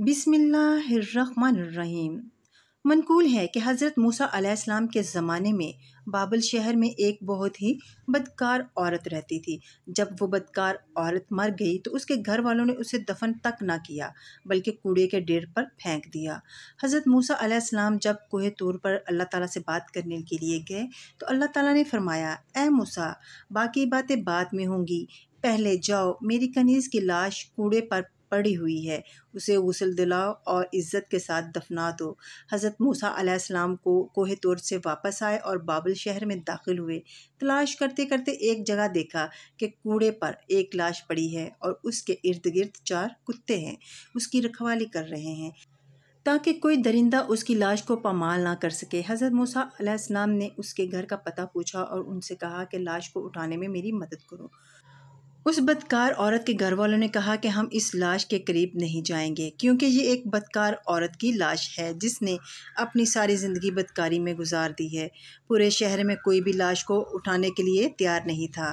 बिसमीम मनकूल है कि हज़रत मूसा अलैहिस्सलाम के ज़माने में बाबल शहर में एक बहुत ही बदकार औरत रहती थी जब वो बदकार औरत मर गई तो उसके घर वालों ने उसे दफन तक ना किया बल्कि कूड़े के ढेर पर फेंक दिया हज़रत मूसा अलैहिस्सलाम जब कोहे तौर पर अल्लाह ताला से बात करने के लिए गए तो अल्लाह ताला ने फरमाया ए मूसा बाकी बातें बाद में होंगी पहले जाओ मेरी कनीज़ की लाश कूड़े पर पड़ी हुई है उसे गसल दिलाओ और इज़्ज़त के साथ दफना दो हज़रत मूसा आलाम को कोहे तौर से वापस आए और बाबुल शहर में दाखिल हुए तलाश करते करते एक जगह देखा कि कूड़े पर एक लाश पड़ी है और उसके इर्द गिर्द चार कुत्ते हैं उसकी रखवाली कर रहे हैं ताकि कोई दरिंदा उसकी लाश को पमाल ना कर सके हज़रत मूसा अलैहिस्सलाम ने उसके घर का पता पूछा और उनसे कहा कि लाश को उठाने में मेरी मदद करो उस बदकार औरत के घर वालों ने कहा कि हम इस लाश के करीब नहीं जाएंगे क्योंकि ये एक बदकार औरत की लाश है जिसने अपनी सारी ज़िंदगी बदकारी में गुजार दी है पूरे शहर में कोई भी लाश को उठाने के लिए तैयार नहीं था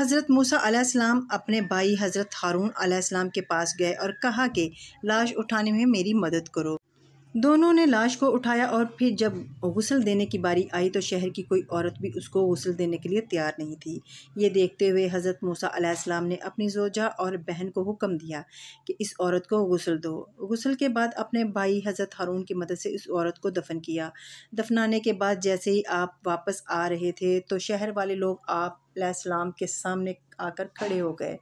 हज़रत मूसा आसमाम अपने भाई हज़रत हारून आसमाम के पास गए और कहा कि लाश उठाने में मेरी मदद करो दोनों ने लाश को उठाया और फिर जब गुसल देने की बारी आई तो शहर की कोई औरत भी उसको गसल देने के लिए तैयार नहीं थी ये देखते हुए हज़रत मूसा अलैहिस्सलाम ने अपनी जोजा और बहन को हुक्म दिया कि इस औरत को गसल दो गसल के बाद अपने भाई हज़रत हारून की मदद से इस औरत को दफन किया दफनाने के बाद जैसे ही आप वापस आ रहे थे तो शहर वाले लोग आप के सामने आकर खड़े हो गए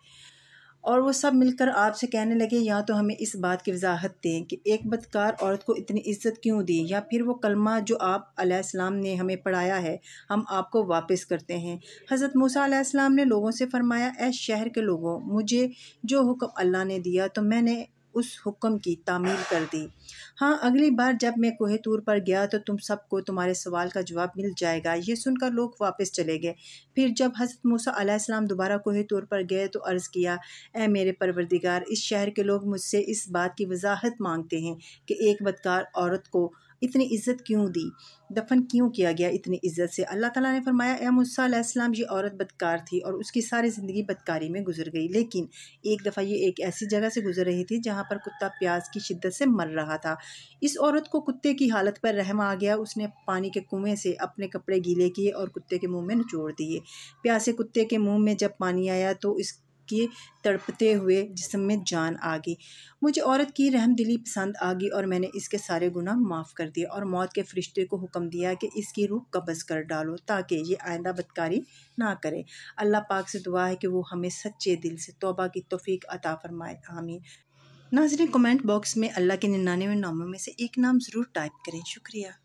और वो सब मिलकर आपसे कहने लगे या तो हमें इस बात की वजाहत दें कि एक बदकार औरत को इतनी इज्जत क्यों दी या फिर वो कलमा जो आप आसमाम ने हमें पढ़ाया है हम आपको वापस करते हैं हज़रत मूसा आसमाम ने लोगों से फरमाया ए शहर के लोगों मुझे जो हुक्म अल्लाह ने दिया तो मैंने उस हुक्म की तामील कर दी हाँ अगली बार जब मैं कोहतूर पर गया तो तुम सबको तुम्हारे सवाल का जवाब मिल जाएगा ये सुनकर लोग वापस चले गए फिर जब हज़रत मूसा दोबारा कोहतूर पर गए तो अर्ज़ किया ए मेरे परवरदिगार इस शहर के लोग मुझसे इस बात की वजाहत मांगते हैं कि एक बदकार औरत को इतनी इज्जत क्यों दी दफन क्यों किया गया इतनी इज्जत से अल्लाह ताला ने फरमाया ए मूसम ये औरत बदकार थी और उसकी सारी ज़िंदगी बदकारी में गुजर गई लेकिन एक दफ़ा ये एक ऐसी जगह से गुजर रही थी जहाँ पर कुत्ता प्यास की शिद्दत से मर रहा था इस औरत को कुत्ते की हालत पर रहम आ गया उसने पानी के कुएँ से अपने कपड़े गीले किए और कुत्ते के मुँह में निचोड़ दिए प्यासे कुत्ते के मुँह में जब पानी आया तो इस के तड़पते हुए जिसम में जान आ गई मुझे औरत की रहम दिली पसंद आ गई और मैंने इसके सारे गुनाह माफ़ कर दिए और मौत के फरिश्ते को हुक्म दिया कि इसकी रूह कब्ज़ कर डालो ताकि ये आइंदा बदकारी ना करे अल्लाह पाक से दुआ है कि वो हमें सच्चे दिल से तोबा की तोफ़ी अता फरमाए आमीन नाजरें कमेंट बॉक्स में अल्लाह के निन्यानवे नामों में से एक नाम ज़रूर टाइप करें शुक्रिया